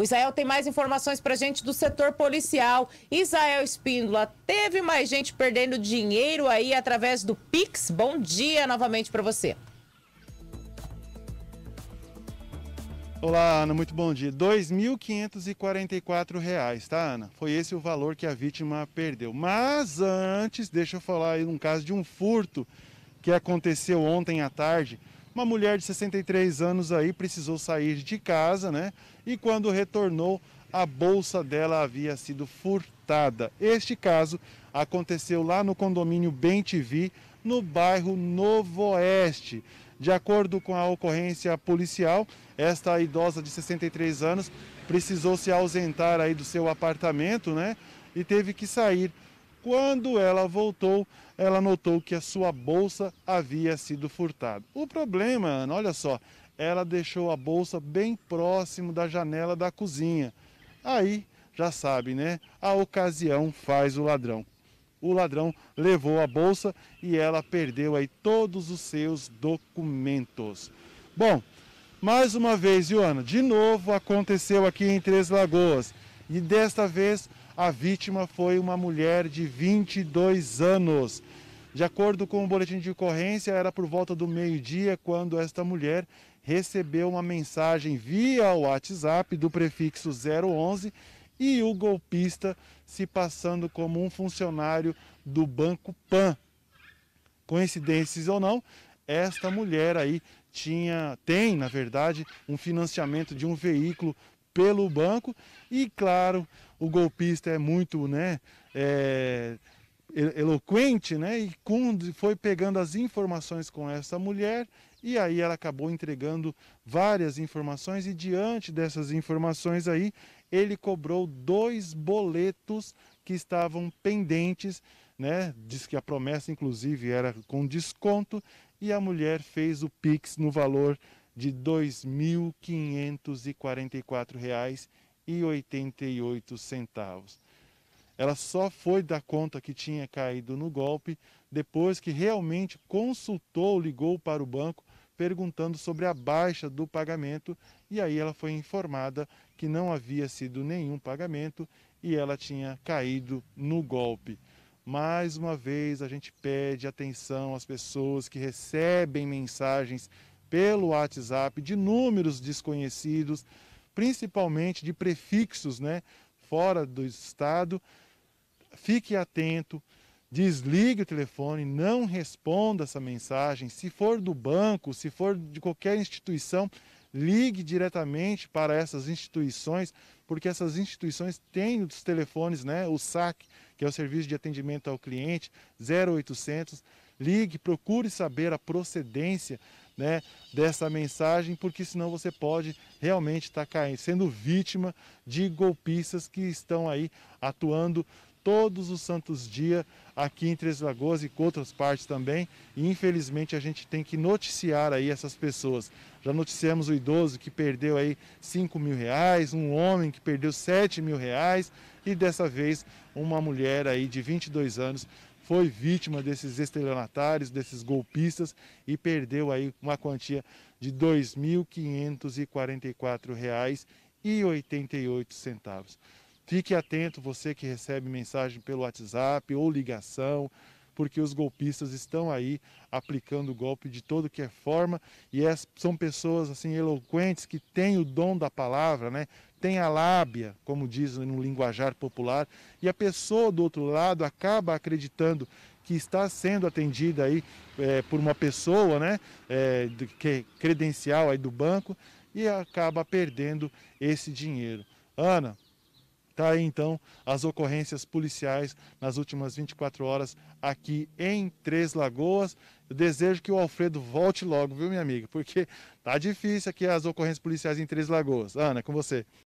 O Israel tem mais informações para gente do setor policial. Israel Espíndola, teve mais gente perdendo dinheiro aí através do Pix? Bom dia novamente para você. Olá, Ana, muito bom dia. R$ 2.544, tá, Ana? Foi esse o valor que a vítima perdeu. Mas antes, deixa eu falar aí um caso de um furto que aconteceu ontem à tarde uma mulher de 63 anos aí precisou sair de casa, né? E quando retornou, a bolsa dela havia sido furtada. Este caso aconteceu lá no condomínio Bem TV no bairro Novo Oeste. De acordo com a ocorrência policial, esta idosa de 63 anos precisou se ausentar aí do seu apartamento, né? E teve que sair quando ela voltou, ela notou que a sua bolsa havia sido furtada. O problema, Ana, olha só, ela deixou a bolsa bem próximo da janela da cozinha. Aí, já sabe, né? A ocasião faz o ladrão. O ladrão levou a bolsa e ela perdeu aí todos os seus documentos. Bom, mais uma vez, Joana, de novo aconteceu aqui em Três Lagoas. E desta vez a vítima foi uma mulher de 22 anos. De acordo com o boletim de ocorrência, era por volta do meio-dia quando esta mulher recebeu uma mensagem via WhatsApp do prefixo 011 e o golpista se passando como um funcionário do Banco Pan. Coincidências ou não, esta mulher aí tinha, tem, na verdade, um financiamento de um veículo pelo banco. E claro, o golpista é muito né, é, eloquente, né? E foi pegando as informações com essa mulher e aí ela acabou entregando várias informações e diante dessas informações aí ele cobrou dois boletos que estavam pendentes, né? Diz que a promessa inclusive era com desconto e a mulher fez o Pix no valor de R$ 2.544,88. Ela só foi da conta que tinha caído no golpe depois que realmente consultou, ligou para o banco perguntando sobre a baixa do pagamento e aí ela foi informada que não havia sido nenhum pagamento e ela tinha caído no golpe. Mais uma vez, a gente pede atenção às pessoas que recebem mensagens pelo WhatsApp de números desconhecidos, principalmente de prefixos, né? Fora do estado. Fique atento, desligue o telefone, não responda essa mensagem. Se for do banco, se for de qualquer instituição, ligue diretamente para essas instituições, porque essas instituições têm os telefones, né? O SAC, que é o Serviço de Atendimento ao Cliente, 0800. Ligue, procure saber a procedência né, dessa mensagem, porque senão você pode realmente estar tá caindo, sendo vítima de golpistas que estão aí atuando todos os santos dias aqui em Três Lagoas e outras partes também. E infelizmente a gente tem que noticiar aí essas pessoas. Já noticiamos o idoso que perdeu aí 5 mil reais, um homem que perdeu 7 mil reais e dessa vez uma mulher aí de 22 anos foi vítima desses estelionatários, desses golpistas e perdeu aí uma quantia de R$ 2.544,88. Fique atento você que recebe mensagem pelo WhatsApp ou ligação, porque os golpistas estão aí aplicando o golpe de todo que é forma e é, são pessoas assim eloquentes que têm o dom da palavra, né? tem a lábia, como diz no linguajar popular, e a pessoa do outro lado acaba acreditando que está sendo atendida aí é, por uma pessoa, né, é, que credencial aí do banco e acaba perdendo esse dinheiro. Ana, tá aí então as ocorrências policiais nas últimas 24 horas aqui em Três Lagoas. Eu desejo que o Alfredo volte logo, viu, minha amiga? Porque tá difícil aqui as ocorrências policiais em Três Lagoas. Ana, é com você.